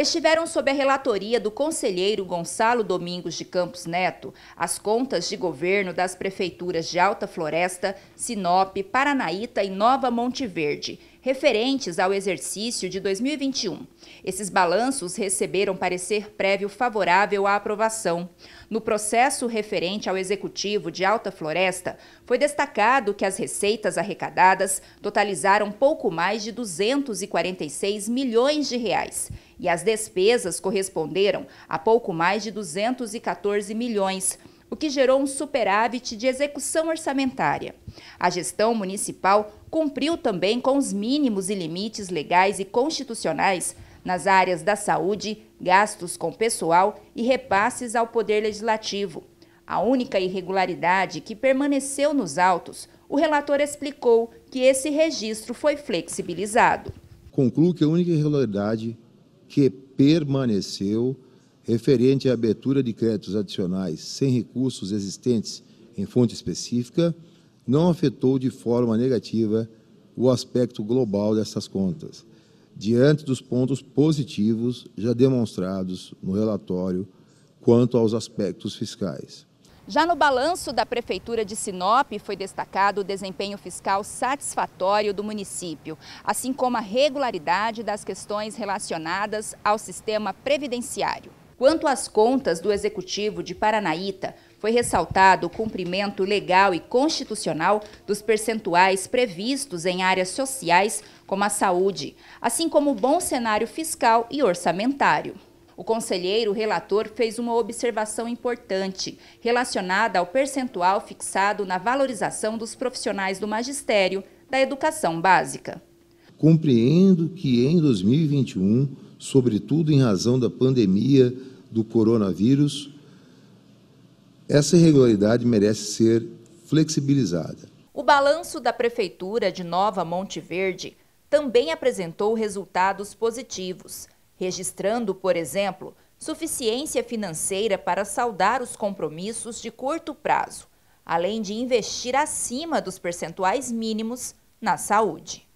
estiveram sob a relatoria do conselheiro Gonçalo Domingos de Campos Neto as contas de governo das prefeituras de Alta Floresta, Sinop, Paranaíta e Nova Monte Verde, referentes ao exercício de 2021. Esses balanços receberam parecer prévio favorável à aprovação. No processo referente ao executivo de Alta Floresta, foi destacado que as receitas arrecadadas totalizaram pouco mais de 246 milhões de reais e as despesas corresponderam a pouco mais de 214 milhões o que gerou um superávit de execução orçamentária. A gestão municipal cumpriu também com os mínimos e limites legais e constitucionais nas áreas da saúde, gastos com pessoal e repasses ao Poder Legislativo. A única irregularidade que permaneceu nos autos, o relator explicou que esse registro foi flexibilizado. Concluo que a única irregularidade que permaneceu referente à abertura de créditos adicionais sem recursos existentes em fonte específica não afetou de forma negativa o aspecto global dessas contas, diante dos pontos positivos já demonstrados no relatório quanto aos aspectos fiscais. Já no balanço da Prefeitura de Sinop, foi destacado o desempenho fiscal satisfatório do município, assim como a regularidade das questões relacionadas ao sistema previdenciário. Quanto às contas do Executivo de Paranaíta, foi ressaltado o cumprimento legal e constitucional dos percentuais previstos em áreas sociais, como a saúde, assim como o bom cenário fiscal e orçamentário. O conselheiro relator fez uma observação importante relacionada ao percentual fixado na valorização dos profissionais do magistério da educação básica. Compreendo que em 2021, sobretudo em razão da pandemia do coronavírus, essa irregularidade merece ser flexibilizada. O balanço da Prefeitura de Nova Monte Verde também apresentou resultados positivos registrando, por exemplo, suficiência financeira para saldar os compromissos de curto prazo, além de investir acima dos percentuais mínimos na saúde.